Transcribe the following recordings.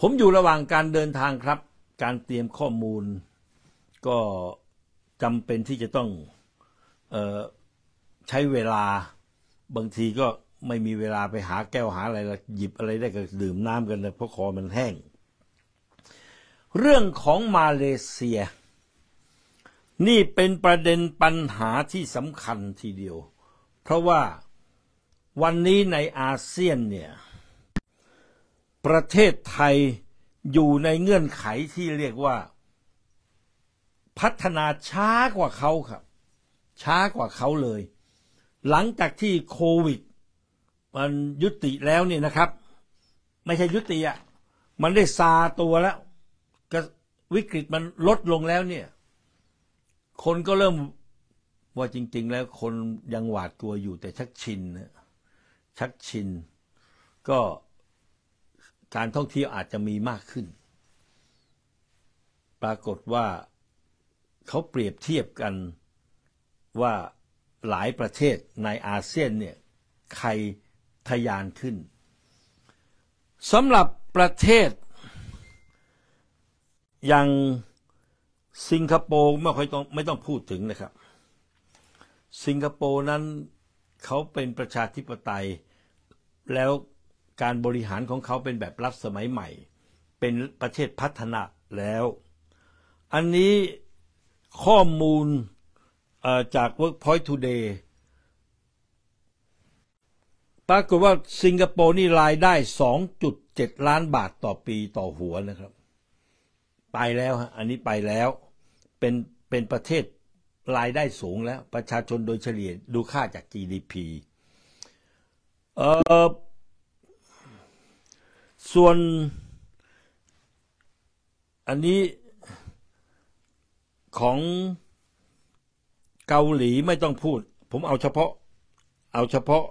ผมอยู่ระหว่างการเดินทางครับ การเตรียมข้อมูล ก็จำเป็นที่จะต้องออใช้เวลาบางทีก็ไม่มีเวลาไปหาแก้วหาอะไรหยิบอะไรได้ก็ดื่มน้ำกันนะเพราะคอมันแห้งเรื่องของมาเลเซีย นี่เป็นประเด็นปัญหาที่สำคัญทีเดียว เพราะว่าวันนี้ในอาเซียนเนี่ยประเทศไทยอยู่ในเงื่อนไขที่เรียกว่า พัฒนาช้ากว่าเขาครับ ช้ากว่าเขาเลย หลังจากที่โควิด มันยุติแล้วเนี่ยนะครับ ไม่ใช่ยุติอะ่ะมันได้ซาตัวแล้ววิกฤตมันลดลงแล้วเนี่ย คนก็เริ่มว่าจริงๆแล้วคนยังหวาดกลัวอยู่แต่ชักชินนะชักชิน ก็การท่องเที่ยวอาจจะมีมากขึ้น ปรากฏว่าเขาเปรียบเทียบกันว่าหลายประเทศในอาเซียนเนี่ยใครทยานขึ้นสำหรับประเทศอย่างสิงคโปร์ไม่ค่อยต้องไม่ต้องพูดถึงนะครับ สิงคโปร์นั้นเขาเป็นประชาธิปไตยแล้วการบริหารของเขาเป็นแบบรัฐสมัยใหม่ เป็นประเทศพัฒนาแล้ว อันนี้ข้อมูลจาก Workpoint Today ปรากฏว่าสิงคโปร์นี่รายได้ 2.7 ล้านบาทต่อปีต่อหัวนะครับ ไปแล้วฮะ อันนี้ไปแล้ว เป็นเป็นประเทศรายได้สูงแล้ว ประชาชนโดยเฉลี่ยดูค่าจาก GDP เอ่อส่วนอันนี้ของเกาหลีไม่ต้องพูด ผมเอาเฉพาะเอาเฉพาะ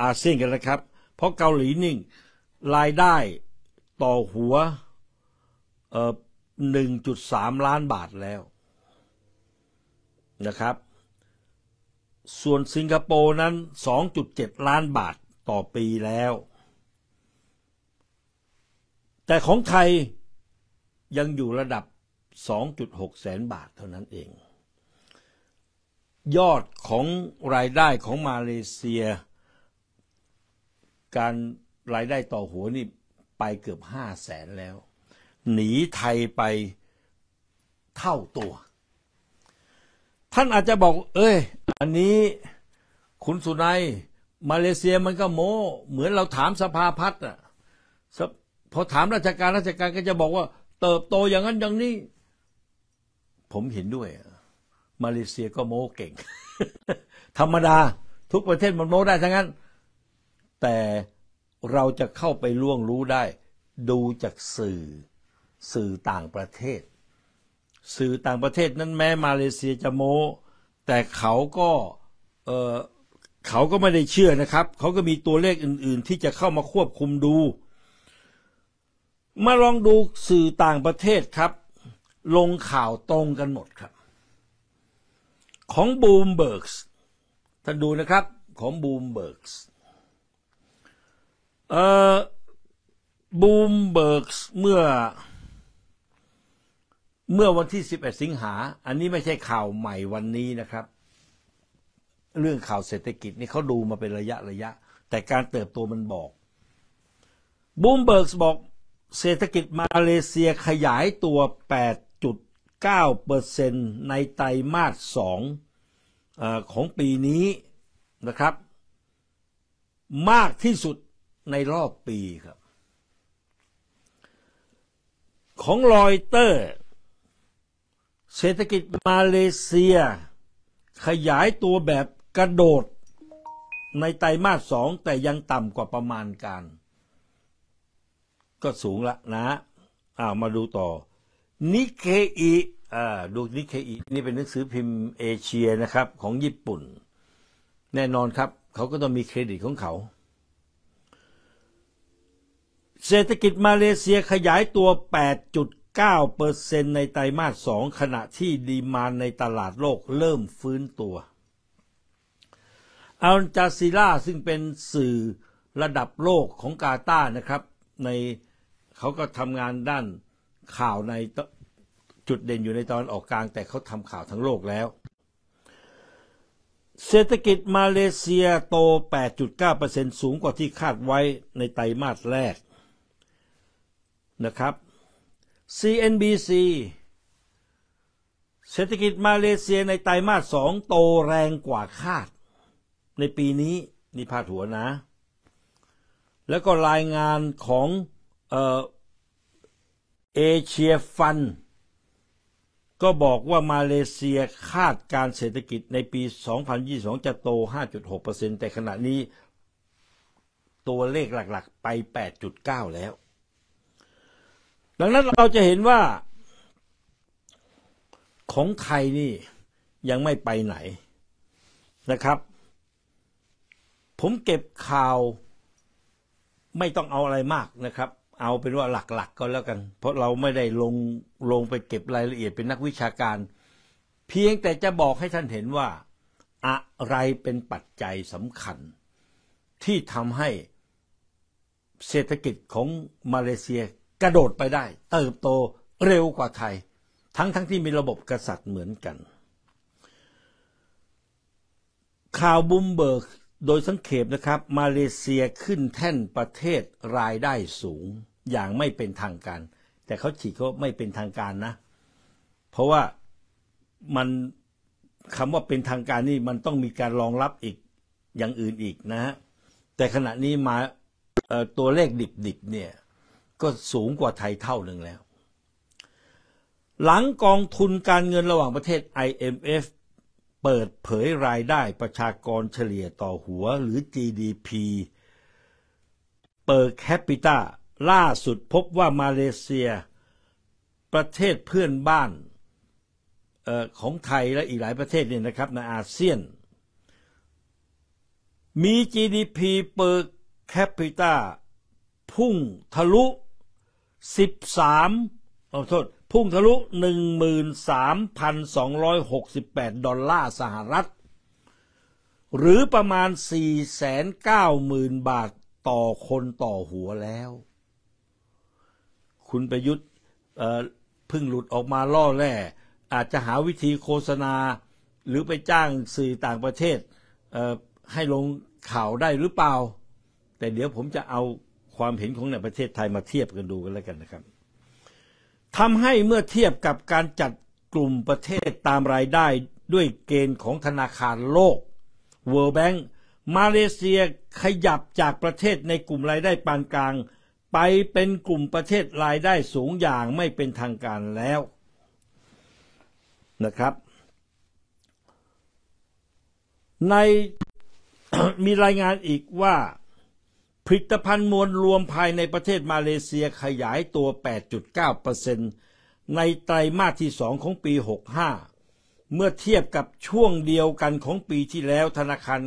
อาเซียนกันนะครับ เพราะเกาหลีนิ่งรายได้ต่อหัวหนึ่งจุดสามล้านบาทแล้วนะครับ ส่วนสิงคโปร์นั้น 2.7 ล้านบาทต่อปีแล้วแต่ของไทยยังอยู่ระดับ 2.6 แสนบาทเท่านั้นเอง ยอดของรายได้ของมาเลเซีย การรายได้ต่อหัวนี่ไปเกือบ 5 แสนแล้ว หนีไทยไปเท่าตัว ท่านอาจจะบอก เอ้ยอันนี้ คุณสุนัยมาเลเซียมันก็โมเหมือนเราถามสภาพัฒน์อะพอถามราชการราชการก็จะบอกว่า เติบโตอย่างนั้นอย่างนี้ ผมเห็นด้วยมาเลเซียก็โม้เก่ง ธรรมดา ทุกประเทศมันโม้ได้ทั้งนั้น แต่เราจะเข้าไปล่วงรู้ได้ ดูจากสื่อสื่อต่างประเทศ สื่อต่างประเทศนั้นแม้มาเลเซียจะโม้ แต่เขาก็เออเขาก็ไม่ได้เชื่อนะครับ เขาก็มีตัวเลขอื่น ๆ ที่จะเข้ามาควบคุมดูมาลองดูสื่อต่างประเทศครับ ลงข่าวตรงกันหมดครับ ของบูมเบิร์กส์ท่านดูนะครับของบูมเบิร์กส์เอ่อบูมเบิร์กส์เมื่อเมื่อวันที่11สิงหา อันนี้ไม่ใช่ข่าวใหม่วันนี้นะครับ เรื่องข่าวเศรษฐกิจนี่เขาดูมาเป็นระยะระยะ แต่การเติบโตมันบอกบูมเบิร์กส์บอกเศรษฐกิจมาเลเซียขยายตัว 8.9%ในไตรมาส2อของปีนี้นะครับมากที่สุดในรอบปีครับ ของรอยเตอร์ เศรษฐกิจมาเลเซียขยายตัวแบบกระโดดในไตรมาสสองแต่ยังต่ำกว่าประมาณการก็สูงละนะอ้าวมาดูต่อ นิเคอิอ่าดูนิเคอินี่เป็นหนังสือพิมพ์เอเชียนะครับของญี่ปุ่น แน่นอนครับ เขาก็ต้องมีเครดิตของเขา เศรษฐกิจมาเลเซียขยายตัว 8.9%ในไตรมาส2ขณะที่ดีมานในตลาดโลกเริ่มฟื้นตัว อัลจาซีล่าซึ่งเป็นสื่อระดับโลกของกาตาร์นะครับในเขาก็ทำงานด้านข่าวในจุดเด่นอยู่ในตอนออกกลาง แต่เขาทำข่าวทั้งโลกแล้ว เศรษฐกิจมาเลเซียโต 8.9%สูงกว่าที่คาดไว้ในไตรมาสแรกนะครับ CNBC เศรษฐกิจมาเลเซียในไตรมาสสองโตแรงกว่าคาด ในปีนี้ นี่พาดหัวนะแล้วก็รายงานของ เอเชียฟัน ก็บอกว่ามาเลเซียคาดการเศรษฐกิจในปี 2022 จะโต 5.6%แต่ขณะนี้ ตัวเลขหลักๆ ไป 8.9 แล้ว ดังนั้นเราจะเห็นว่าของไทยนี่ ยังไม่ไปไหนนะครับ ผมเก็บข่าวไม่ต้องเอาอะไรมากนะครับ เอาเป็นว่าหลักๆกก็แล้วกัน เพราะเราไม่ได้ลงลงไปเก็บรายละเอียด เป็นนักวิชาการ เพียงแต่จะบอกให้ท่านเห็นว่าอะไรเป็นปัจจัยสำคัญที่ทำให้เศรษฐกิจของมาเลเซียกระโดดไปได้ เติบโตเร็วกว่าไทยทั้งทั้งที่มีระบบกษัตริย์เหมือนกันข่าวบุมเบิกโดยสังเขปนะครับมาเลเซียขึ้นแท่นประเทศรายได้สูงอย่างไม่เป็นทางการ แต่เขาฉีกเขาไม่เป็นทางการ นะ เพราะว่ามันคำว่าเป็นทางการนี่มันต้องมีการรองรับอีกอย่างอื่นอีกนะฮะแต่ขณะนี้มาตัวเลขดิบๆเนี่ยก็สูงกว่าไทยเท่าหนึ่งแล้ว หลังกองทุนการเงินระหว่างประเทศ IMF เปิดเผยรายได้ประชากรเฉลี่ยต่อหัวหรือ GDP per capita ล่าสุดพบว่ามาเลเซียประเทศเพื่อนบ้านออของไทยและอีกหลายประเทศเนี่ยนะครับในอาเซียนมี GDP per capita พุ่งทะลุ 13 ขอาโทษพุ่งทะลุ 13,268 ดอลลาร์สหรัฐ หรือประมาณ 490,000 บาทต่อคนต่อหัวแล้ว คุณประยุทธ์เพิ่งหลุดออกมาล่อแร่อาจจะหาวิธีโฆษณาหรือไปจ้างสื่อต่างประเทศให้ลงข่าวได้หรือเปล่า แต่เดี๋ยวผมจะเอาความเห็นของในประเทศไทยมาเทียบกันดูกันแล้วกันนะครับทำให้เมื่อเทียบกับการจัดกลุ่มประเทศตามรายได้ด้วยเกณฑ์ของธนาคารโลก World Bank มาเลเซียขยับจากประเทศในกลุ่มรายได้ปานกลาง ไปเป็นกลุ่มประเทศรายได้สูงอย่างไม่เป็นทางการแล้วนะครับ ในมีรายงานอีกว่าผลิตภัณฑ์มวลรวมภายในประเทศมาเลเซียขยายตัว 8.9%ในไตรมาสที่ 2 ของปี 65 เมื่อเทียบกับช่วงเดียวกันของปีที่แล้วธนาคาร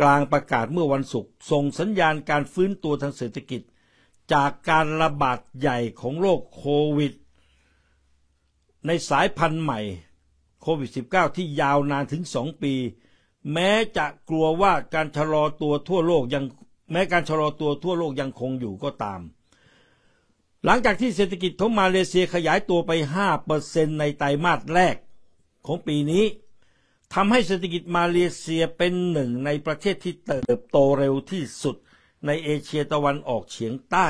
กลางประกาศเมื่อวันศุกร์ส่งสัญญาณการฟื้นตัวทางเศรษฐกิจจากการระบาดใหญ่ของโรคโควิด ในสายพันธุ์ใหม่โควิด -19 ที่ยาวนานถึง 2 ปี แม้จะกลัวว่าการชะลอตัวทั่วโลกยังแม้การชะลอตัวทั่วโลกยังคงอยู่ก็ตาม หลังจากที่เศรษฐกิจของมาเลเซียขยายตัวไป 5%ในไตรมาสแรก ของปีนี้ ทำให้เศรษฐกิจมาเลเซียเป็นหนึ่งในประเทศที่เติบโตเร็วที่สุดในเอเชียตะวันออกเฉียงใต้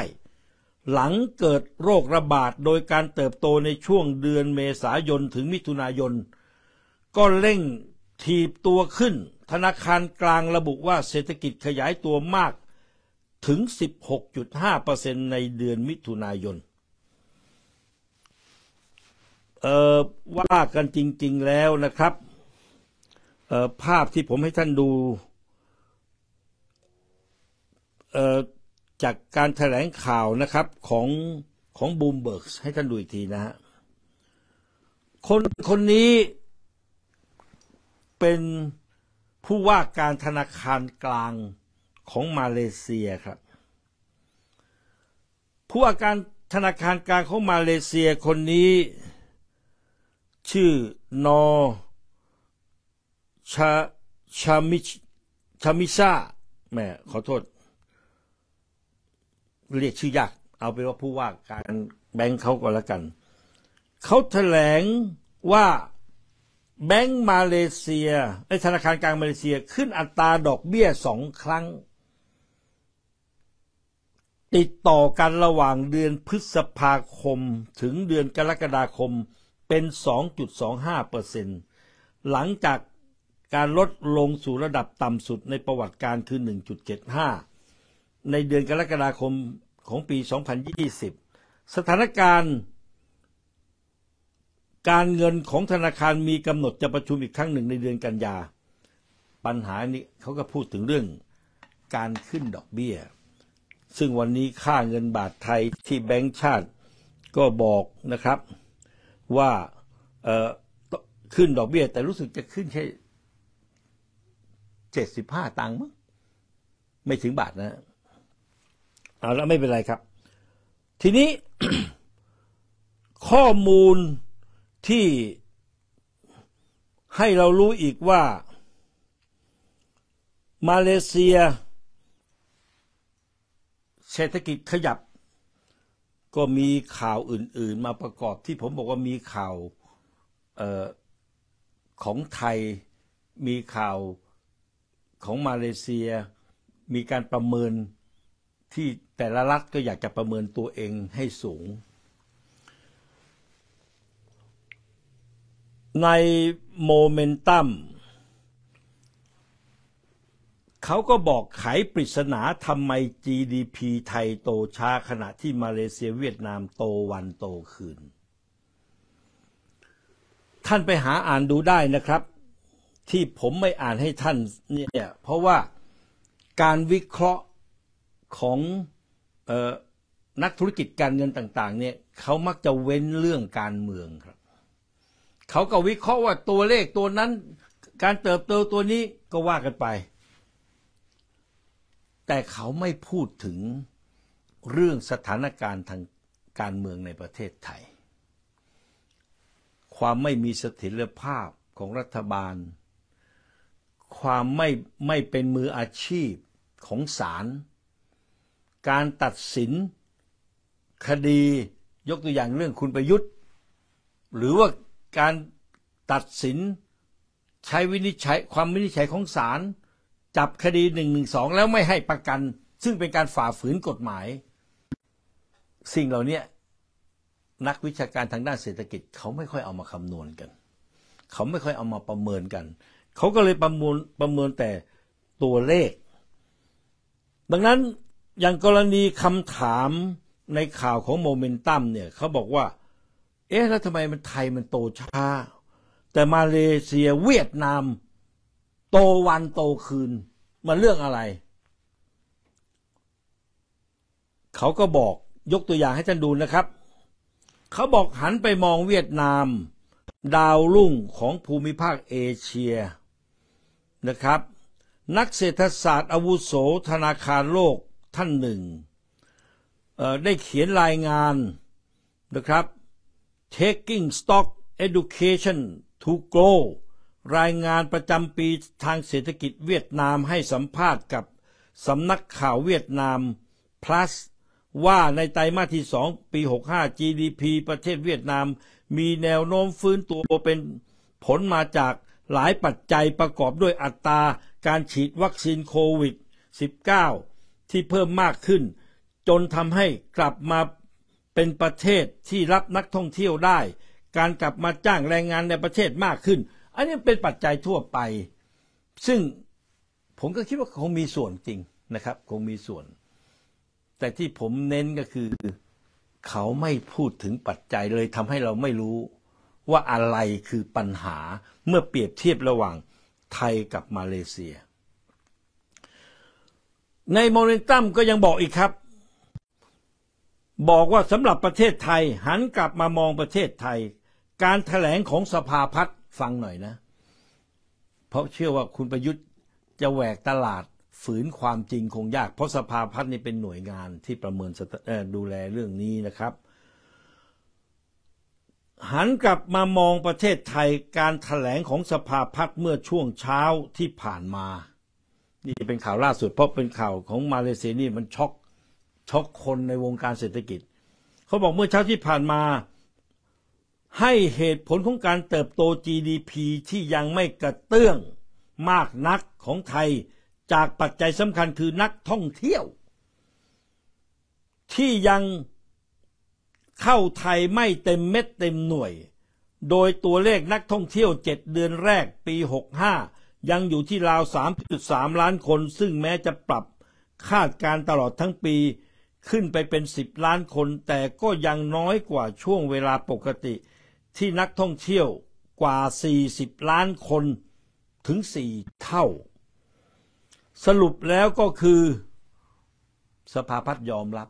หลังเกิดโรคระบาดโดยการเติบโตในช่วงเดือนเมษายนถึงมิถุนายน ก็เร่งถีบตัวขึ้น ธนาคารกลางระบุว่าเศรษฐกิจขยายตัวมากถึง 16.5%ในเดือนมิถุนายน เอ่อ ว่ากันจริงๆแล้วนะครับ เอ่อ ภาพที่ผมให้ท่านดู เอ่อ จากการแถลงข่าวนะครับของของบูมเบิร์กให้ท่านดูอีกทีนะฮะ คนคนนี้เป็นผู้ว่าการธนาคารกลางของมาเลเซียครับผู้ว่าการธนาคารกลางของมาเลเซียคนนี้ ชื่อนอชาชามิชามิซาแม่ขอโทษ เรียกชื่อยากเอาไปว่าผู้ว่าการแบงค์เขาก่อแล้วกัน เขาแถลงว่าแบงก์มาเลเซียธนาคารกลางมาเลเซีย ขึ้นอัตราดอกเบี้ยสองครั้งติดต่อกันระหว่างเดือนพฤษภาคมถึงเดือนกรกฎาคมเป็น 2.25%หลังจากการลดลงสู่ระดับต่ำสุดในประวัติการคือ 1.75 ในเดือนกรกฎาคมของปี 2020 สถานการณ์ การเงินของธนาคารมีกำหนดจะประชุมอีกครั้งหนึ่งในเดือนกันยา ปัญหานี้เขาก็พูดถึงเรื่องการขึ้นดอกเบี้ยซึ่งวันนี้ค่าเงินบาทไทยที่แบงก์ชาติก็บอกนะครับ ว่าขึ้นดอกเบี้ยแต่รู้สึกจะขึ้นแค่เจ็ดสิบห้าตังค์มั้ง ไม่ถึงบาทนะเอาแล้วไม่เป็นไรครับ ทีนี้ข้อมูลที่ให้เรารู้อีกว่ามาเลเซียเศรษฐกิจขยับก็มีข่าวอื่นๆ มาประกอบที่ผมบอกว่ามีข่าวออของไทยมีข่าวของมาเลเซีย มีการประเมินที่แต่ละรัฐก็อยากจะประเมินตัวเองให้สูง ในโมเมนตัมเขาก็บอกไขปริศนาทำไม GDP ไทยโตช้าขณะที่มาเลเซียเวียดนามโตวันโตคืน ท่านไปหาอ่านดูได้นะครับ ที่ผมไม่อ่านให้ท่านเนี่ยเพราะว่าการวิเคราะห์ของออนักธุรกิจการเงินต่างๆเนี่ยเขามักจะเว้นเรื่องการเมืองครับเขาก็วิเคราะห์ว่าตัวเลขตัวนั้นการเติบโตตัวนี้ก็ว่ากันไปแต่เขาไม่พูดถึงเรื่องสถานการณ์ทางการเมืองในประเทศไทย ความไม่มีเสถียรภาพของรัฐบาล ความไม่ไม่เป็นมืออาชีพของศาลการตัดสิน คดียกตัวอย่างเรื่องคุณประยุทธ์ หรือว่าการตัดสินใช้วินิจฉัยความวินิจฉัยของศาลจับคดีหนึ่งหนึ่งสองแล้วไม่ให้ประกัน ซึ่งเป็นการฝ่าฝืนกฎหมาย สิ่งเหล่านี้นักวิชาการทางด้านเศรษฐกิจ เขาไม่ค่อยเอามาคำนวณกัน เขาไม่ค่อยเอามาประเมินกัน เขาก็เลยประมูลประเมินแต่ตัวเลข ดังนั้นอย่างกรณีคำถามในข่าวของโมเมนตัมเนี่ย เขาบอกว่า เอ๊ะ แล้วทำไมมันไทยมันโตช้า แต่มาเลเซียเวียดนามโตวันโตคืน มันเรื่องอะไร เขาก็บอกยกตัวอย่างให้ท่านดูนะครับ เขาบอกหันไปมองเวียดนาม ดาวรุ่งของภูมิภาคเอเชียนะครับ นักเศรษฐศาสตร์อาวุโสธนาคารโลกท่านหนึ่งได้เขียนรายงานนะครับ taking stock education to grow รายงานประจำปีทางเศรษฐกิจเวียดนามให้สัมภาษณ์กับสำนักข่าวเวียดนาม plus ว่าในไตรมาสที่2ปี 65 GDP ประเทศเวียดนามมีแนวโน้มฟื้นตัวเป็นผลมาจากหลายปัจจัยประกอบด้วยอัตราการฉีดวัคซีนโควิด -19 ที่เพิ่มมากขึ้น จนทำให้กลับมาเป็นประเทศที่รับนักท่องเที่ยวได้ การกลับมาจ้างแรงงานในประเทศมากขึ้นอันนี้เป็นปัจจัยทั่วไป ซึ่งผมก็คิดว่าคงมีส่วนจริงนะครับ คงมีส่วน แต่ที่ผมเน้นก็คือเขาไม่พูดถึงปัจจัยเลยทำให้เราไม่รู้ว่าอะไรคือปัญหาเมื่อเปรียบเทียบระหว่างไทยกับมาเลเซีย ในโมเรนตัมก็ยังบอกอีกครับ บอกว่าสำหรับประเทศไทยหันกลับมามองประเทศไทย การถแถลงของสภาพัฒนฟังหน่อยนะเพราะเชื่อว่าคุณประยุทธ์จะแหวกตลาดฝืนความจริงคงยากเพราะสภาพัฒน์นี่เป็นหน่วยงานที่ประเมินดูแลเรื่องนี้นะครับ หันกลับมามองประเทศไทยการถแถลงของสภาพัฒน์เมื่อช่วงเช้าที่ผ่านมา นี่เป็นข่าวล่าสุด เพราะเป็นข่าว ของมาเลเซียนี่มันช็อกช็อกคนในวงการเศรษฐกิจ เขาบอกเมื่อเช้าที่ผ่านมาให้เหตุผลของการเติบโต GDP ที่ยังไม่กระเตื้องมากนักของไทยจากปัจจัยสำคัญคือนักท่องเที่ยว ที่ยังเข้าไทยไม่เต็มเม็ดเต็มหน่วย โดยตัวเลขนักท่องเที่ยว 7 เดือนแรกปี 65 ยังอยู่ที่ราว 3.3 ล้านคน ซึ่งแม้จะปรับคาดการตลอดทั้งปีขึ้นไปเป็น 10 ล้านคน แต่ก็ยังน้อยกว่าช่วงเวลาปกติที่นักท่องเที่ยวกว่า 40 ล้านคนถึง4เท่า สรุปแล้วก็คือสภาพัฒน์ยอมรับ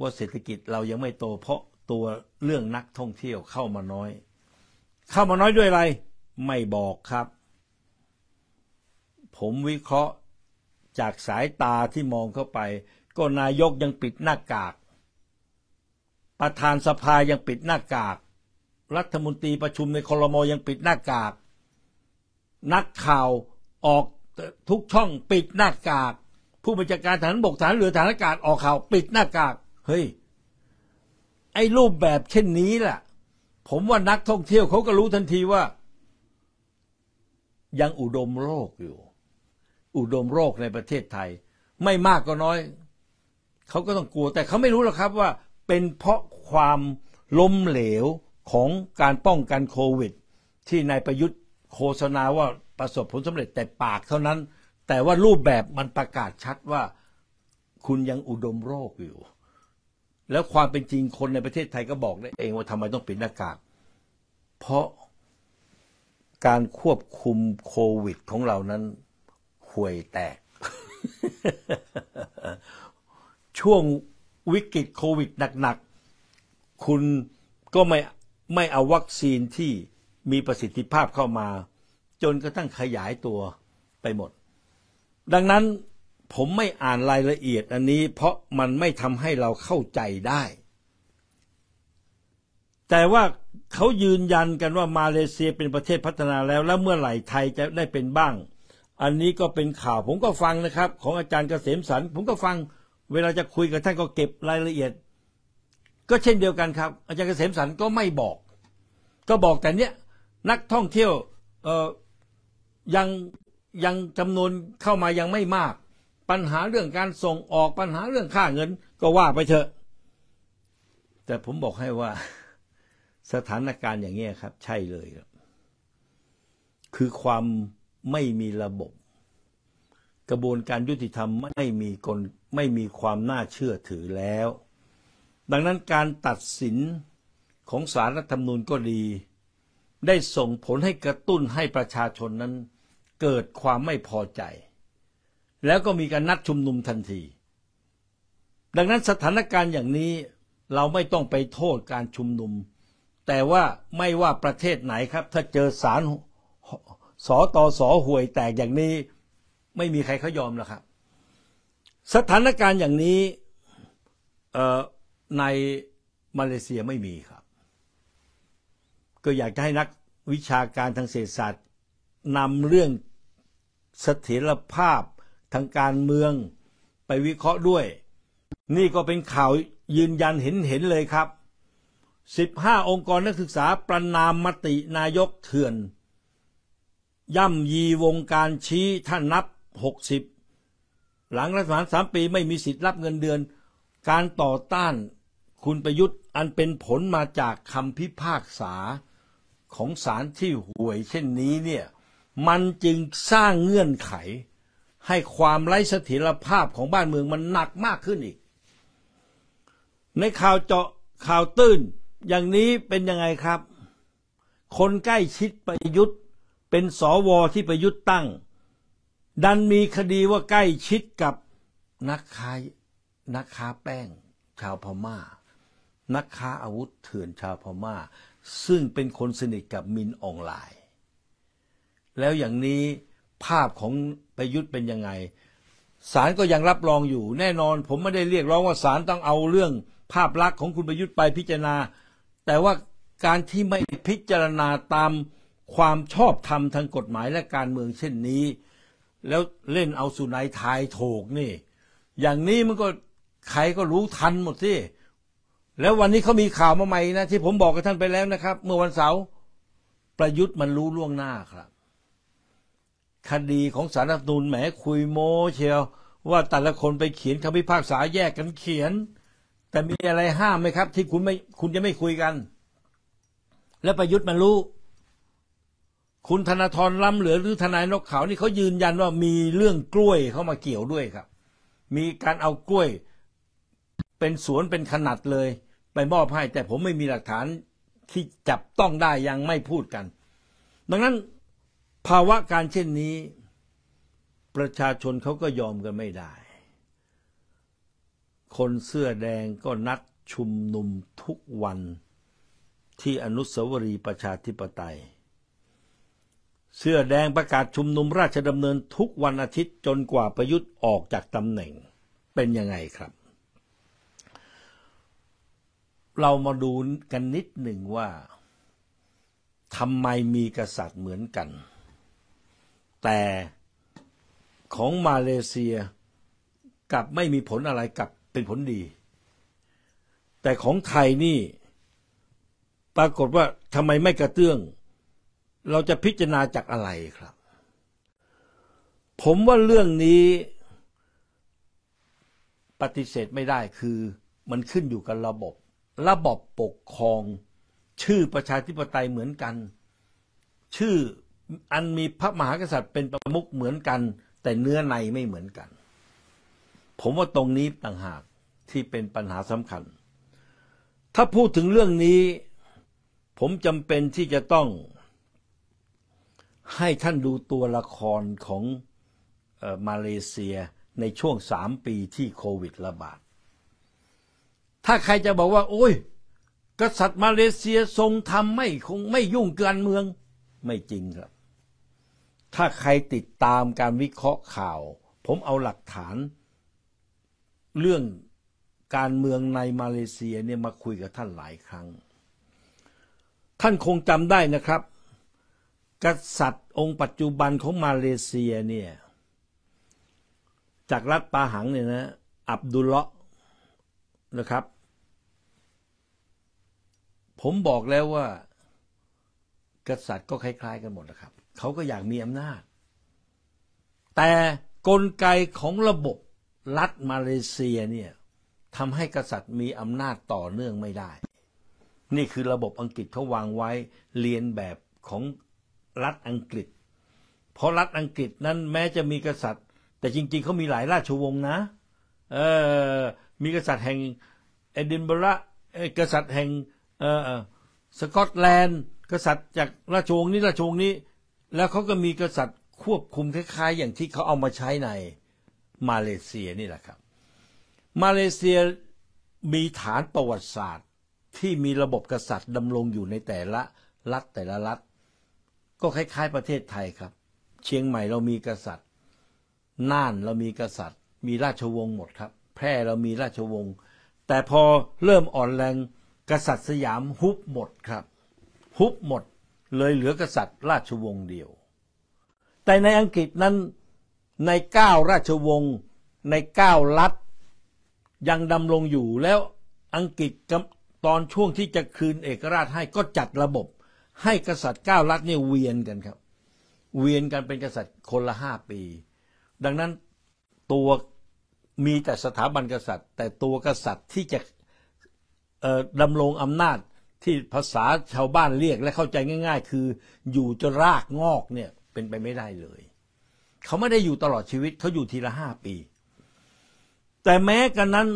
ว่าเศรษฐกิจเรายังไม่โตเพราะตัวเรื่องนักท่องเที่ยวเข้ามาน้อย เข้ามาน้อยด้วยอะไร ไม่บอกครับ ผมวิเคราะห์จากสายตาที่มองเข้าไป ก็นายกยังปิดหน้ากาก ประธานสภายังปิดหน้ากากรัฐมนตรีประชุมในคอรมอยังปิดหน้ากากนักข่าวออกทุกช่องปิดหน้ากากผู้บัญชาการฐานบกฐานเรือฐานอากาศออกข่าว ปิดหน้ากากเฮ้ยไอ้รูปแบบเช่นนี้แหละผมว่านักท่องเที่ยวเขาก็รู้ทันทีว่า ยังอุดมโรคอยู่ อุดมโรคในประเทศไทย ไม่มากก็น้อย เขาก็ต้องกลัว แต่เขาไม่รู้หรอกครับว่า เป็นเพราะความล้มเหลวของการป้องกันโควิด ที่นายประยุทธ์โฆษณาว่าประสบผลสำเร็จแต่ปากเท่านั้น แต่ว่ารูปแบบมันประกาศชัดว่า คุณยังอุดมโรคอยู่ แล้วความเป็นจริงคนในประเทศไทยก็บอกได้เองว่าทำไมต้องปิดหน้ากากเพราะการควบคุมโควิดของเรานั้นห่วยแตกช่วงวิกฤตโควิดหนักๆ คุณก็ไม่ไม่เอาวัคซีนที่มีประสิทธิภาพเข้ามา จนกระทั่งขยายตัวไปหมด ดังนั้นผมไม่อ่านรายละเอียดอันนี้ เพราะมันไม่ทำให้เราเข้าใจได้ แต่ว่าเขายืนยันกันว่ามาเลเซียเป็นประเทศพัฒนาแล้ว แล้วเมื่อไหร่ไทยจะได้เป็นบ้าง อันนี้ก็เป็นข่าวผมก็ฟังนะครับ ของอาจารย์เกษมสรรผมก็ฟัง เวลาจะคุยกับท่านก็เก็บรายละเอียดก็เช่นเดียวกันครับอาจารย์เกษมสันก็ไม่บอก ก็บอกแต่เนี้ยนักท่องเที่ยวเออยังยังจำนวนเข้ามายังไม่มาก ปัญหาเรื่องการส่งออกปัญหาเรื่องค่าเงิน ก็ว่าไปเถอะแต่ผมบอกให้ว่าสถานการณ์อย่างเงี้ยครับ ใช่เลยครับคือความไม่มีระบบ กระบวนการยุติธรรมไม่มีกลไม่มีความน่าเชื่อถือแล้วดังนั้นการตัดสินของสารรัฐธรรมนูญก็ดี ได้ส่งผลให้กระตุ้นให้ประชาชนนั้น เกิดความไม่พอใจ แล้วก็มีการนัดชุมนุมทันที ดังนั้นสถานการณ์อย่างนี้เราไม่ต้องไปโทษการชุมนุม แต่ว่าไม่ว่าประเทศไหนครับ ถ้าเจอสารสอตอสอห่วยแตกอย่างนี้ไม่มีใครเขายอมหรอกครับ สถานการณ์อย่างนี้ในมาเลเซียไม่มีครับ ก็อยากจะให้นักวิชาการทางเศรษฐศาสตร์นำเรื่องเสถียรภาพทางการเมืองไปวิเคราะห์ด้วย นี่ก็เป็นข่าวยืนยันเห็นเห็นเลยครับ 15 องค์กรนักศึกษาประนามมตินายกเถื่อน ย่ำยีวงการชี้ท่านนับ 60 หลังรัฐบาล3ปีไม่มีสิทธิ์รับเงินเดือนการต่อต้านคุณประยุทธ์อันเป็นผลมาจากคำพิพากษาของศาลที่ห่วยเช่นนี้เนี่ยมันจึงสร้างเงื่อนไข ให้ความไร้เสถียรภาพของบ้านเมืองมันหนักมากขึ้นอีก ในข่าวเจาะข่าวตื้นอย่างนี้เป็นยังไงครับ คนใกล้ชิดประยุทธ์เป็นสอวอที่ประยุทธ์ตั้ง ดันมีคดีว่าใกล้ชิดกับนักค้านักค้าแป้งชาวพมา่านักค้า อาวุธเถื่อนชาวพมา่าซึ่งเป็นคนสนิทกับมิน อองไลายแล้วอย่างนี้ภาพของประยุทธ์เป็นยังไง ศาลก็ยังรับรองอยู่แน่นอนผมไม่ได้เรียกร้องว่าศาลต้องเอาเรื่อง ภาพลักษณ์ของคุณประยุทธ์ไปพิจารณา แต่ว่าการที่ไม่พิจารณาตามความชอบธรรมทางกฎหมายและการเมืองเช่นนี้ แล้วเล่นเอาสุนัยทายโถกนี่ อย่างนี้มันก็ใครก็รู้ทันหมดสิแล้ววันนี้เขามีข่าวมาใหม่นะที่ผมบอกกับท่านไปแล้วนะครับเมื่อวันเสาร์ประยุทธ์มันรู้ล่วงหน้าครับคดีของสารรัฐนูนแหมคุยโมเชียวว่าแต่ละคนไปเขียนคำพิพากษาแยกกันเขียน แต่มีอะไรห้ามไหมครับ ที่คุณไม่คุณจะไม่คุยกัน และประยุทธ์มันรู้ คุณธนาธรล้ำเหลือหรือทนายนกเขานี่เขายืนยันว่ามีเรื่องกล้วยเข้ามาเกี่ยวด้วยครับ มีการเอากล้วย เป็นสวนเป็นขนาดเลยไปมอบให้แต่ผมไม่มีหลักฐานที่จับต้องได้ยังไม่พูดกัน ดังนั้นภาวะการเช่นนี้ ประชาชนเขาก็ยอมกันไม่ได้ คนเสื้อแดงก็นัดชุมนุมทุกวันที่อนุสาวรีย์ประชาธิปไตย เสื้อแดงประกาศชุมนุมราชดำเนินทุกวันอาทิตย์จนกว่าประยุทธ์ออกจากตำแหน่งเป็นยังไงครับเรามาดูกันนิดหนึ่งว่าทำไมมีกษัตริย์เหมือนกัน แต่ของมาเลเซียกลับไม่มีผลอะไรกลับเป็นผลดี แต่ของไทยนี่ปรากฏว่าทำไมไม่กระเตื้อง เราจะพิจารณาจากอะไรครับ ผมว่าเรื่องนี้ปฏิเสธไม่ได้คือมันขึ้นอยู่กับระบบระบบปกครองชื่อประชาธิปไตยเหมือนกัน ชื่ออันมีพระมหากษัตริย์เป็นประมุขเหมือนกัน แต่เนื้อในไม่เหมือนกัน ผมว่าตรงนี้ต่างหากที่เป็นปัญหาสำคัญ ถ้าพูดถึงเรื่องนี้ ผมจำเป็นที่จะต้องให้ท่านดูตัวละครของออมาเลเซียในช่วงสามปีที่โควิดระบาดถ้าใครจะบอกว่า โอ้ยกษัตริย์มาเลเซียทรงทำไม่คงไม่ยุ่งการเมือง ไม่จริงครับ ถ้าใครติดตามการวิเคราะห์ข่าว ผมเอาหลักฐาน เรื่องการเมืองในมาเลเซียเนี่ยมาคุยกับท่านหลายครั้ง ท่านคงจำได้นะครับ กษัตริย์องค์ปัจจุบันของมาเลเซียเนี่ยจากรัฐปาหังเนี่ยนะ อับดุลเลาะนะครับผมบอกแล้วว่ากษัตริย์ก็คล้าย ๆกันหมดนะครับ เขาก็อยากมีอำนาจ แต่กลไกของระบบรัฐมาเลเซียเนี่ยทำให้กษัตริย์มีอำนาจต่อเนื่องไม่ได้ นี่คือระบบอังกฤษเขาวางไว้เรียนแบบของรัฐอังกฤษ เพราะรัฐอังกฤษนั้นแม้จะมีกษัตริย์ แต่จริง ๆเขามีหลายราชวงศ์นะเออมีกษัตริย์แห่งเอดินบะระกษัตริย์แห่งเออ สกอตแลนด์ กษัตริย์จากราชวงศ์นี้ราชวงศ์นี้ แล้วเขาก็มีกษัตริย์ควบคุมคล้าย ๆ อย่างที่เขาเอามาใช้ในมาเลเซียนี่แหละครับ มาเลเซียมีฐานประวัติศาสตร์ ที่มีระบบกษัตริย์ดำรงอยู่ในแต่ละ รัฐแต่ละรัฐ ก็คล้าย ๆ ประเทศไทยครับ เชียงใหม่เรามีกษัตริย์น่านเรามีกษัตริย์ มีราชวงศ์หมดครับ แพร่เรามีราชวงศ์ แต่พอเริ่มอ่อนแรงกษัตริย์สยามฮุบหมดครับฮุบหมดเลยเหลือกษัตริย์ราชวงศ์เดียว แต่ในอังกฤษนั้นในเก้าราชวงศ์ในเก้ารัฐยังดำรงอยู่แล้วอังกฤษตอนช่วงที่จะคืนเอกราชให้ก็จัดระบบ ให้กษัตริย์เก้ารัฐเนี่ยเวียนกันครับ เวียนกันเป็นกษัตริย์คนละห้าปี ดังนั้นตัวมีแต่สถาบันกษัตริย์ แต่ตัวกษัตริย์ที่จะดำรงอำนาจที่ภาษาชาวบ้านเรียกและเข้าใจง่ายๆ คืออยู่จนรากงอกเนี่ยเป็นไปไม่ได้เลย เขาไม่ได้อยู่ตลอดชีวิต เขาอยู่ทีละห้าปี แต่แม้กันนั้น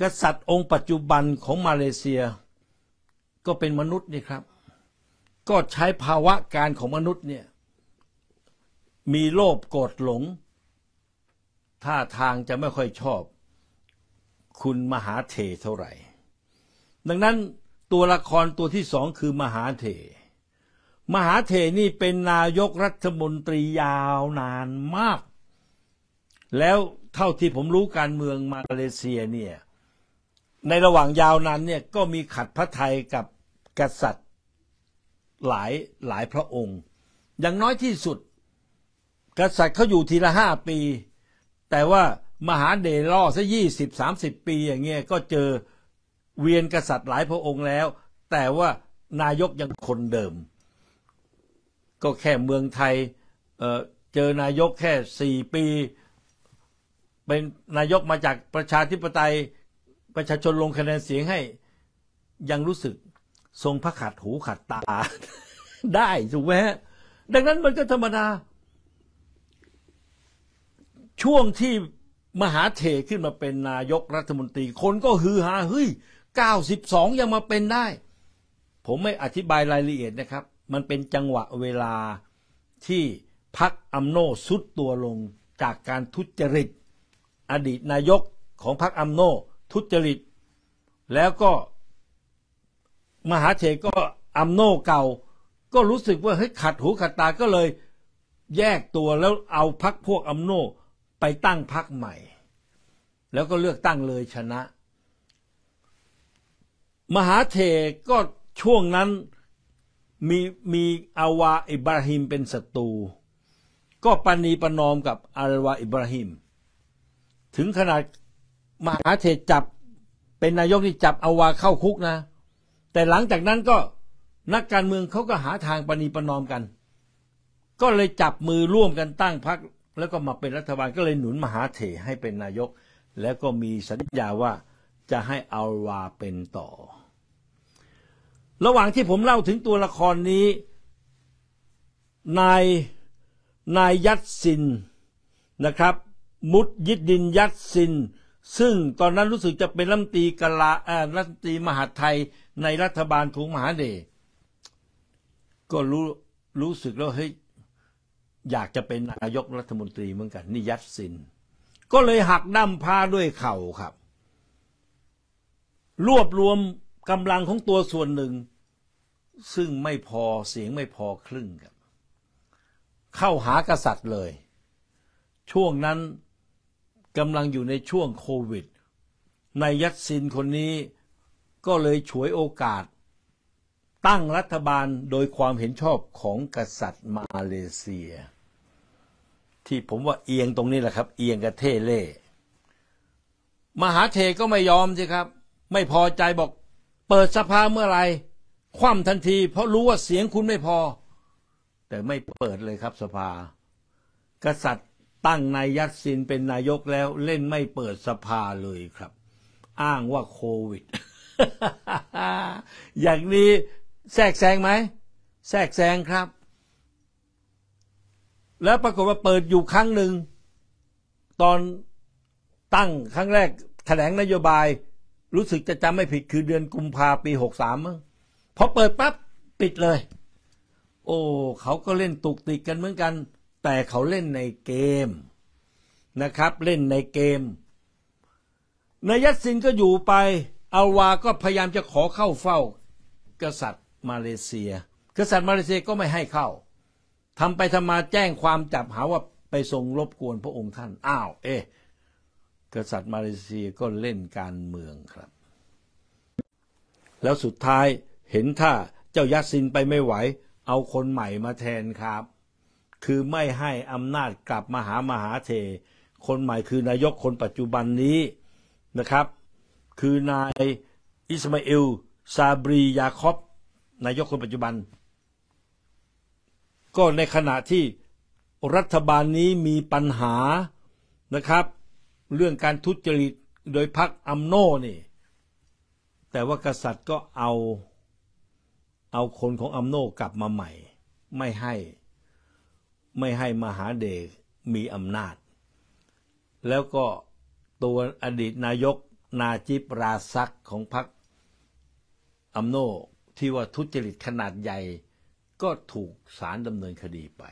กษัตริย์องค์ปัจจุบันของมาเลเซีย ก็เป็นมนุษย์นี่ครับ ก็ใช้ภาวะการของมนุษย์เนี่ยมีโลภโกรธหลงท่าทางจะไม่ค่อยชอบ คุณมหาเทเท่าไหร่ดังนั้นตัวละครตัวที่สองคือมหาเถ มหาเถ นี่เป็นนายกรัฐมนตรียาวนานมาก แล้วเท่าที่ผมรู้การเมืองมาเลเซียเนี่ยในระหว่างยาวนั้นเนี่ยก็มีขัดพระไทยกับกษัตริย์หลายหลายพระองค์ อย่างน้อยที่สุด กษัตริย์เขาอยู่ทีละห้าปี แต่ว่ามหาเดล่อซะยี่สิบสามสิบปีอย่างเงี้ยก็เจอเวียนกษัตริย์หลายพระองค์แล้ว แต่ว่านายกยังคนเดิม ก็แค่เมืองไทยเเจอนายกแค่สี่ปี เป็นนายกมาจากประชาธิปไตยประชาชนลงคะแนนเสียงให้ ยังรู้สึกทรงพระขัดหูขัด ตา ได้ถูกไหมดังนั้นมันก็ธรรมดาช่วงที่มหาเถรขึ้นมาเป็นนายกรัฐมนตรีคนก็ฮือฮาเฮ้ย92 ยังมาเป็นได้ ผมไม่อธิบายรายละเอียดนะครับ มันเป็นจังหวะเวลาที่พักอัมโนสุดตัวลงจากการทุจริต อดีตนายกของพักอัมโนทุจริต แล้วก็มหาเถรก็อัมโนเก่า ก็รู้สึกว่าเฮ้ยขัดหูขัดตาก็เลยแยกตัวแล้วเอาพักพวกอัมโนไปตั้งพักใหม่ แล้วก็เลือกตั้งเลยชนะมหาเถรก็ช่วงนั้นมีมีอาวาอิบราฮิมเป็นศัตรูก็ปณีปนอมกับอาวาอิบราฮิมถึงขนาดมหาเถรจับเป็นนายกที่จับอาวาเข้าคุกนะ แต่หลังจากนั้นก็นักการเมืองเขาก็หาทางปณีปนอมกัน ก็เลยจับมือร่วมกันตั้งพรรคแล้วก็มาเป็นรัฐบาลก็เลยหนุนมหาเถรให้เป็นนายก แล้วก็มีสัญญาว่าจะให้อาวาเป็นต่อระหว่างที่ผมเล่าถึงตัวละครนี้ นายนายยัดสินนะครับ มุดยิดดินยัดสิน ซึ่งตอนนั้นรู้สึกจะเป็นรัฐมนตรีกลารัฐมนตรีมหาไทย ในรัฐบาลของมหาเดชก็รู้รู้สึกแล้วเฮ้ยอยากจะเป็นนายกรัฐมนตรีเหมือนกันนี่ยัดสิน ก็เลยหักด้ามพาด้วยเข่าครับ รวบรวมกำลังของตัวส่วนหนึ่งซึ่งไม่พอเสียงไม่พอครึ่งครับเข้าหากษัตริย์เลย ช่วงนั้นกำลังอยู่ในช่วงโควิดนายยัตซินคนนี้ ก็เลยฉวยโอกาส ตั้งรัฐบาลโดยความเห็นชอบของกษัตริย์มาเลเซีย ที่ผมว่าเอียงตรงนี้แหละครับ เอียงกระเทเล่มหาเทก็ไม่ยอมสิครับ ไม่พอใจบอกเปิดสภาเมื่อไรคว่ำทันทีเพราะรู้ว่าเสียงคุณไม่พอ แต่ไม่เปิดเลยครับสภา กษัตริย์ตั้งนายยัตซินเป็นนายกแล้วเล่นไม่เปิดสภาเลยครับ อ้างว่าโควิด อย่างนี้แทรกแซงไหมแทรกแซงครับ แล้วปรากฏว่าเปิดอยู่ครั้งหนึ่งตอนตั้งครั้งแรก แถลงนโยบาย รู้สึกจะจำไม่ผิดคือเดือนกุมภาปีหกสามมั้งพอเปิดปั๊บปิดเลย โอ้เขาก็เล่นตุกติกกันเหมือนกัน แต่เขาเล่นในเกมนะครับ เล่นในเกมนายัสินก็อยู่ไปอาวาก็พยายามจะขอเข้าเฝ้า กษัตริย์มาเลเซีย กษัตริย์มาเลเซียก็ไม่ให้เข้า ทำไปทำมาแจ้งความจับหาว่าไปทรงรบกวนพระองค์ท่านอ้าวเอ๊ะกษัตริย์มาเลเซียก็เล่นการเมืองครับ แล้วสุดท้ายเห็นท่าเจ้ายัสซินไปไม่ไหว เอาคนใหม่มาแทนครับ คือไม่ให้อำนาจกลับมาหามหาเทคนใหม่คือนายกคนปัจจุบันนี้นะครับ คือนายอิสมาเอลซาบรียาคอบนายกคนปัจจุบัน ก็ในขณะที่รัฐบาลนี้มีปัญหานะครับ เรื่องการทุจริตโดยพรรคอัมโนนี่ แต่ว่ากษัตริย์ก็เอาเอาคนของอัมโนกลับมาใหม่ ไม่ให้ไม่ให้มหาเดชมีอำนาจ แล้วก็ตัวอดีตนายกนาจิปราซักของพรรคอัมโนที่ว่าทุจริตขนาดใหญ่ ก็ถูกสารดำเนินคดีไป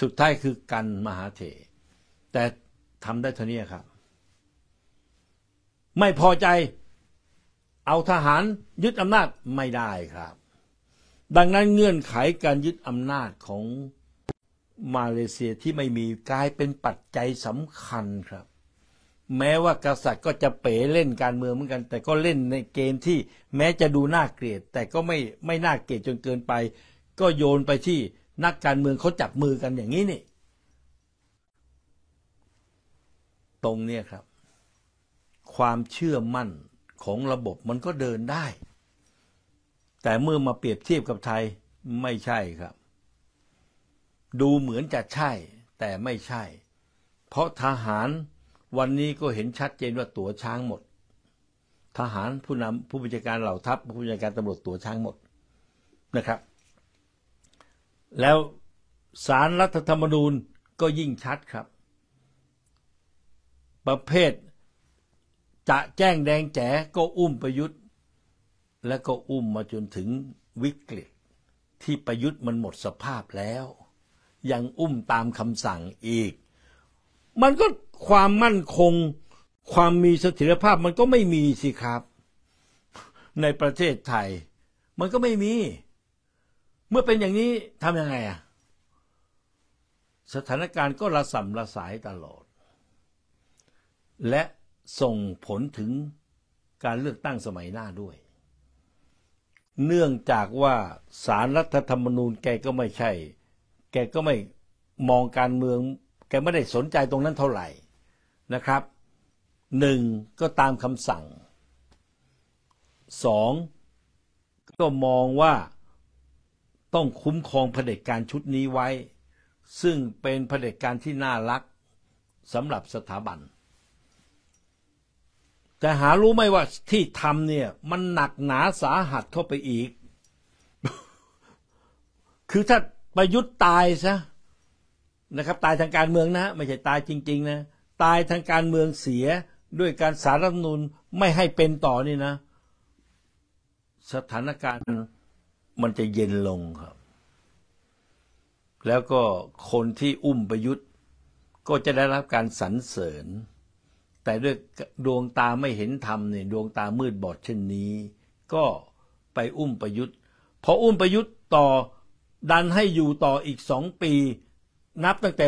สุดท้ายคือกันมหาเถแต่ทำได้เท่านี้ครับ ไม่พอใจเอาทหารยึดอำนาจไม่ได้ครับดังนั้นเงื่อนไขการยึดอำนาจของมาเลเซียที่ไม่มีกลายเป็นปัจจัยสำคัญครับ แม้ว่ากษัตริย์ก็จะเป๋เล่นการเมืองเหมือนกัน แต่ก็เล่นในเกมที่แม้จะดูน่าเกลียด แต่ก็ไม่ไม่น่าเกลียดจนเกินไป ก็โยนไปที่นักการเมืองเขาจับมือกันอย่างนี้นี่ ตรงเนี้ยครับ ความเชื่อมั่นของระบบมันก็เดินได้แต่เมื่อมาเปรียบเทียบกับไทยไม่ใช่ครับ ดูเหมือนจะใช่ แต่ไม่ใช่ เพราะทหารวันนี้ก็เห็นชัดเจนว่าตั๋วช้างหมด ทหารผู้นำผู้บัญชาการเหล่าทัพ ผู้บัญชาการตำรวจตั๋วช้างหมดนะครับ แล้วสารรัฐธรรมนูญก็ยิ่งชัดครับ ประเภทจะแจ้งแดงแจ๋ก็อุ้มประยุทธ์แล้วก็อุ้มมาจนถึงวิกฤตที่ประยุทธ์มันหมดสภาพแล้ว ยังอุ้มตามคำสั่งอีก มันก็ความมั่นคงความมีเสถียรภาพมันก็ไม่มีสิครับ ในประเทศไทยมันก็ไม่มี เมื่อเป็นอย่างนี้ทำยังไงอะสถานการณ์ก็ระส่ำระสายตลอด และส่งผลถึงการเลือกตั้งสมัยหน้าด้วยเนื่องจากว่าสารรัฐธรรมนูญ แกก็ไม่ใช่ แกก็ไม่มองการเมือง แกไม่ได้สนใจตรงนั้นเท่าไหร่นะครับ หนึ่งก็ตามคำสั่ง สองก็มองว่าต้องคุ้มครองเผด็จการชุดนี้ไว้ ซึ่งเป็นเผด็จการที่น่ารักสำหรับสถาบันแต่หารู้ไหมว่าที่ทำเนี่ย มันหนักหนาสาหัสเข้าไปอีก คือถ้าประยุทธ์ตายซะ นะครับ ตายทางการเมืองนะ ไม่ใช่ตายจริง ๆ นะ ตายทางการเมืองเสียด้วยการสารรัฐนูลไม่ให้เป็นต่อนี่นะ สถานการณ์ มันจะเย็นลงครับ แล้วก็คนที่อุ้มประยุทธ์ ก็จะได้รับการสรรเสริญแต่ด้วยดวงตาไม่เห็นธรรมเนี่ยดวงตามืดบอดเช่นนี้ ก็ไปอุ้มประยุทธ์พออุ้มประยุทธ์ต่อ ดันให้อยู่ต่ออีกสองปี นับตั้งแต่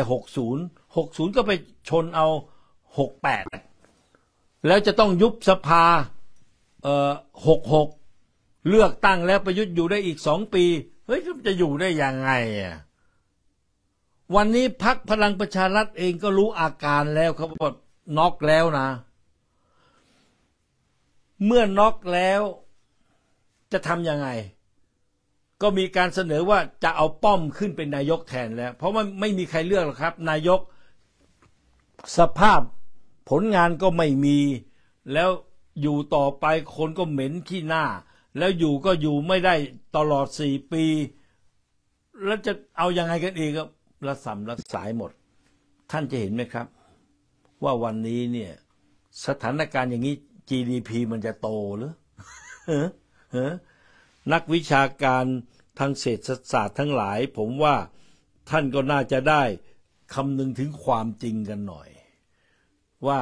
60 60 ก็ไปชนเอา 68 แล้วจะต้องยุบสภา เอ่อ 66 เลือกตั้งแล้วประยุทธ์อยู่ได้อีกสองปีเฮ้ยจะอยู่ได้ยังไงอ่ะวันนี้พักพลังประชารัฐเองก็รู้อาการแล้วครับว่าน็อกแล้วนะ เมื่อน็อกแล้วจะทำยังไง ก็มีการเสนอว่าจะเอาป้อมขึ้นเป็นนายกแทนแล้ว เพราะมันไม่มีใครเลือกหรอกครับ นายก สภาพผลงานก็ไม่มี แล้วอยู่ต่อไปคนก็เหม็นขี้หน้า แล้วอยู่ก็อยู่ไม่ได้ตลอดสี่ปี แล้วจะเอาอยัางไงกันอีกกรับละสำละสายหมด ท่านจะเห็นไหมครับว่าวันนี้เนี่ย สถานการณ์อย่างนี้ GDP มันจะโตหรือนักวิชาการทางเศรษฐศาสตร์ทั้งหลาย ผมว่าท่านก็น่าจะได้คำนึงถึงความจริงกันหน่อย ว่า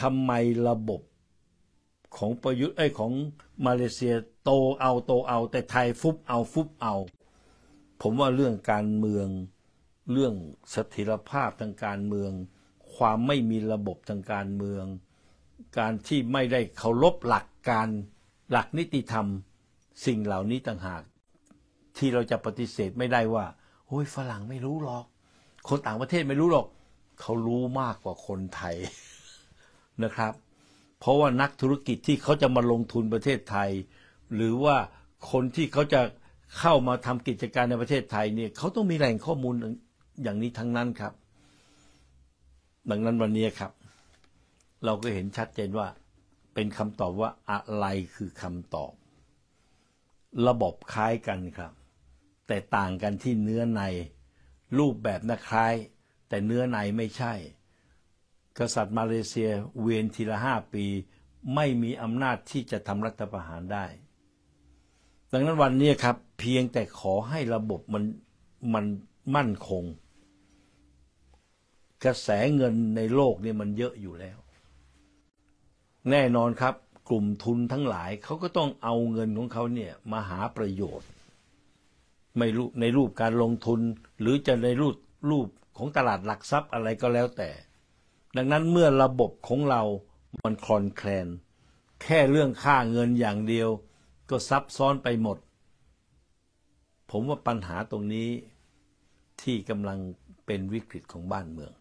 ทำไมระบบของประยุทธ์ไอ้ของมาเลเซียโตเอาโตเอา แต่ไทยฟุบเอา ฟุบเอา ผมว่าเรื่องการเมืองเรื่องสถิรภาพทางการเมืองความไม่มีระบบทางการเมือง การที่ไม่ได้เคารพหลักการหลักนิติธรรมสิ่งเหล่านี้ต่างหาก ที่เราจะปฏิเสธไม่ได้ว่า โอ้ยฝรั่งไม่รู้หรอกคนต่างประเทศไม่รู้หรอกเขารู้มากกว่าคนไทยนะครับ เพราะว่านักธุรกิจที่เขาจะมาลงทุนประเทศไทย หรือว่าคนที่เขาจะเข้ามาทำกิจการในประเทศไทยเนี่ยเขาต้องมีแหล่งข้อมูลอย่างนี้ทั้งนั้นครับดังนั้นวันนี้ครับ เราก็เห็นชัดเจนว่า เป็นคำตอบว่าอะไรคือคำตอบ ระบบคล้ายกันครับ แต่ต่างกันที่เนื้อในรูปแบบน่ะคล้าย แต่เนื้อในไม่ใช่ กษัตริย์มาเลเซียเวียนทีละห้าปี ไม่มีอำนาจที่จะทำรัฐประหารได้ ดังนั้นวันนี้ครับ เพียงแต่ขอให้ระบบมันมันมั่นคงกระแสเงินในโลกเนี่ยมันเยอะอยู่แล้ว แน่นอนครับ กลุ่มทุนทั้งหลายเขาก็ต้องเอาเงินของเขาเนี่ยมาหาประโยชน์ไม่รู้ในรูปการลงทุน หรือจะในรูปรูปของตลาดหลักทรัพย์อะไรก็แล้วแต่ ดังนั้นเมื่อระบบของเรามันคลอนแคลนแค่เรื่องค่าเงินอย่างเดียว ก็ซับซ้อนไปหมด ผมว่าปัญหาตรงนี้ที่กำลังเป็นวิกฤตของบ้านเมือง